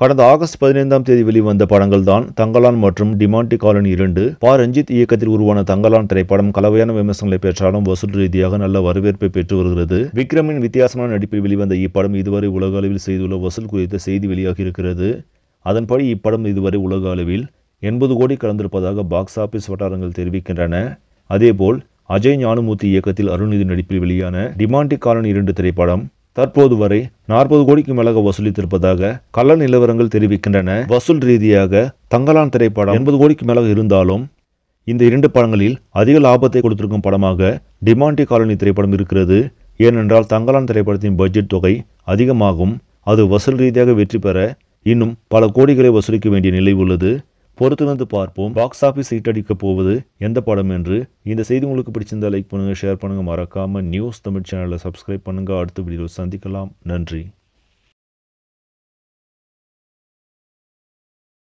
கடந்த ஆகஸ்ட் பதினைந்தாம் தேதி வெளிவந்த படங்கள் தான் தங்கலான் மற்றும் டிமாண்டி காலனி இரண்டு பா ரஞ்சித் இயக்கத்தில் உருவான தங்கலான் திரைப்படம் கலவையான விமர்சனங்களை பெற்றாலும் வசூல் ரீதியாக நல்ல வரவேற்பை பெற்று வருகிறது விக்ரமின் வித்தியாசமான நடிப்பில் வெளிவந்த இப்படம் இதுவரை உலக அளவில் செய்துள்ள வசூல் குறித்த செய்தி வெளியாகி இருக்கிறது அதன்படி இப்படம் இதுவரை உலக அளவில் எண்பது கோடி கலந்திருப்பதாக பாக்ஸ் ஆபீஸ் வட்டாரங்கள் தெரிவிக்கின்றன அதேபோல் அஜய் ஞானமூர்த்தி இயக்கத்தில் அருண்நிதி நடிப்பில் வெளியான டிமாண்டி காலனி இரண்டு திரைப்படம் தற்போது வரை நாற்பது கோடிக்கு மேலாக வசூலித்திருப்பதாக கள்ள நிலவரங்கள் தெரிவிக்கின்றன வசூல் ரீதியாக தங்கலான் திரைப்படம் எண்பது கோடிக்கு மேலாக இருந்தாலும் இந்த இரண்டு படங்களில் அதிக லாபத்தை கொடுத்திருக்கும் படமாக டிமாண்டி காலனி திரைப்படம் இருக்கிறது ஏனென்றால் தங்கலான் திரைப்படத்தின் பட்ஜெட் தொகை அதிகமாகும் அது வசூல் ரீதியாக வெற்றி பெற இன்னும் பல கோடிகளை வசூலிக்க வேண்டிய நிலை உள்ளது பொறுத்திருந்து பார்ப்போம் பாக்ஸ் ஆஃபீஸ் சீட்டடிக்க போவது எந்த படம் என்று இந்த செய்தி உங்களுக்கு பிடிச்சிருந்தால் லைக் பண்ணுங்கள் ஷேர் பண்ணுங்கள் மறக்காமல் நியூஸ் தமிழ் சேனலை சப்ஸ்கிரைப் பண்ணுங்கள் அடுத்த வீடியோ சந்திக்கலாம் நன்றி